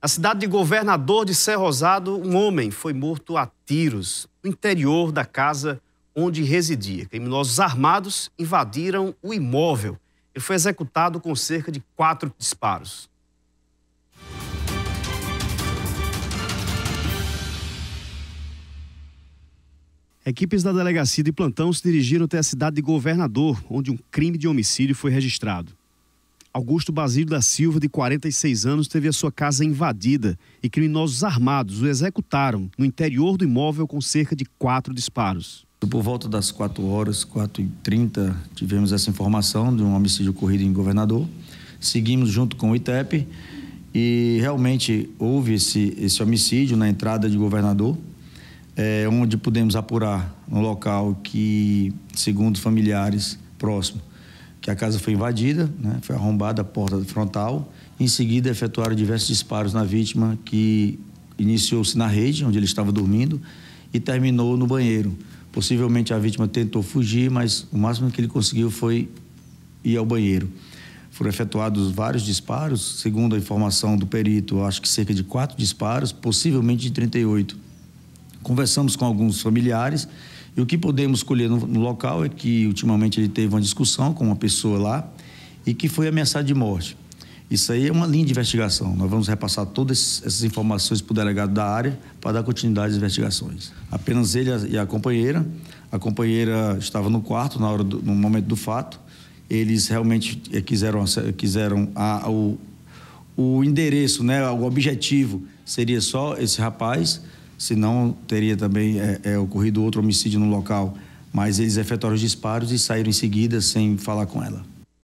Na cidade de Governador de Ser Rosado, um homem foi morto a tiros no interior da casa onde residia. Criminosos armados invadiram o imóvel. Ele foi executado com cerca de quatro disparos. Equipes da delegacia de plantão se dirigiram até a cidade de Governador, onde um crime de homicídio foi registrado. Augusto Basílio da Silva, de 46 anos, teve a sua casa invadida e criminosos armados o executaram no interior do imóvel com cerca de quatro disparos. Por volta das 4 horas, 4h30, tivemos essa informação de um homicídio ocorrido em Governador. Seguimos junto com o ITEP e realmente houve esse, esse homicídio na entrada de Governador, é, onde pudemos apurar no local que, segundo familiares próximos, que a casa foi invadida, né? foi arrombada a porta frontal. Em seguida, efetuaram diversos disparos na vítima, que iniciou-se na rede, onde ele estava dormindo, e terminou no banheiro. Possivelmente a vítima tentou fugir, mas o máximo que ele conseguiu foi ir ao banheiro. Foram efetuados vários disparos, segundo a informação do perito, acho que cerca de quatro disparos, possivelmente de 38. Conversamos com alguns familiares e o que podemos colher no, no local é que ultimamente ele teve uma discussão com uma pessoa lá e que foi ameaçado de morte. Isso aí é uma linha de investigação. Nós vamos repassar todas essas informações para o delegado da área para dar continuidade às investigações. Apenas ele e a companheira. A companheira estava no quarto na hora do, no momento do fato. Eles realmente eh, quiseram, quiseram a, o, o endereço, né, o objetivo seria só esse rapaz senão teria também é, é, ocorrido outro homicídio no local. Mas eles efetuaram os disparos e saíram em seguida sem falar com ela.